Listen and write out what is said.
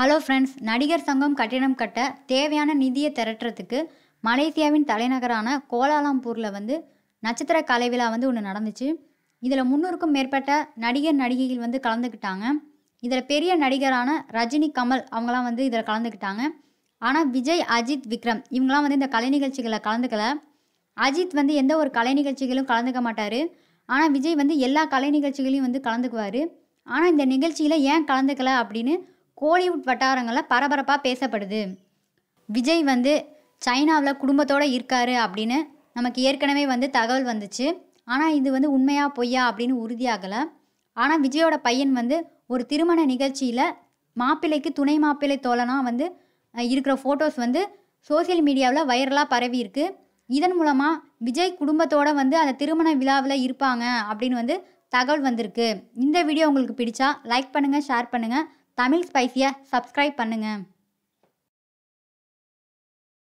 hello friends நடிகர் சங்கம் கட்டிடம் கட்ட தேவையான நிதியை திரட்டுறதுக்கு மலேசியாவின் தலைநகரான கோலாலம்பூரில் வந்து நட்சத்திர கலை விழா வந்து ஒன்று நடந்துச்சு இதில் முன்னூறுக்கும் மேற்பட்ட நடிகர் நடிகைகள் வந்து கலந்துக்கிட்டாங்க இதில் பெரிய நடிகரான ரஜினி கமல் அவங்களாம் வந்து இதில் கலந்துக்கிட்டாங்க ஆனால் விஜய் அஜித் விக்ரம் இவங்களாம் வந்து இந்த கலை நிகழ்ச்சிகளை கலந்துக்கல அஜித் வந்து எந்த ஒரு கலை நிகழ்ச்சிகளும் கலந்துக்க மாட்டார் ஆனால் விஜய் வந்து எல்லா கலை நிகழ்ச்சிகளையும் வந்து கலந்துக்குவார் ஆனால் இந்த நிகழ்ச்சியில் ஏன் கலந்துக்கல அப்படின்னு கோலிவுட் வட்டாரங்களில் பரபரப்பாக பேசப்படுது விஜய் வந்து சைனாவில் குடும்பத்தோடு இருக்காரு அப்படின்னு நமக்கு ஏற்கனவே வந்து தகவல் வந்துச்சு ஆனால் இது வந்து உண்மையாக பொய்யா அப்படின்னு உறுதியாகலை ஆனால் விஜயோட பையன் வந்து ஒரு திருமண நிகழ்ச்சியில் மாப்பிள்ளைக்கு துணை மாப்பிள்ளை தோழனாக வந்து இருக்கிற ஃபோட்டோஸ் வந்து சோசியல் மீடியாவில் வைரலாக பரவி இருக்கு இதன் மூலமாக விஜய் குடும்பத்தோடு வந்து அந்த திருமண விழாவில் இருப்பாங்க அப்படின்னு வந்து தகவல் வந்திருக்கு இந்த வீடியோ உங்களுக்கு பிடிச்சா லைக் பண்ணுங்கள் ஷேர் பண்ணுங்கள் தமிழ் ஸ்பைஸியை சப்ஸ்கிரைப் பண்ணுங்கள்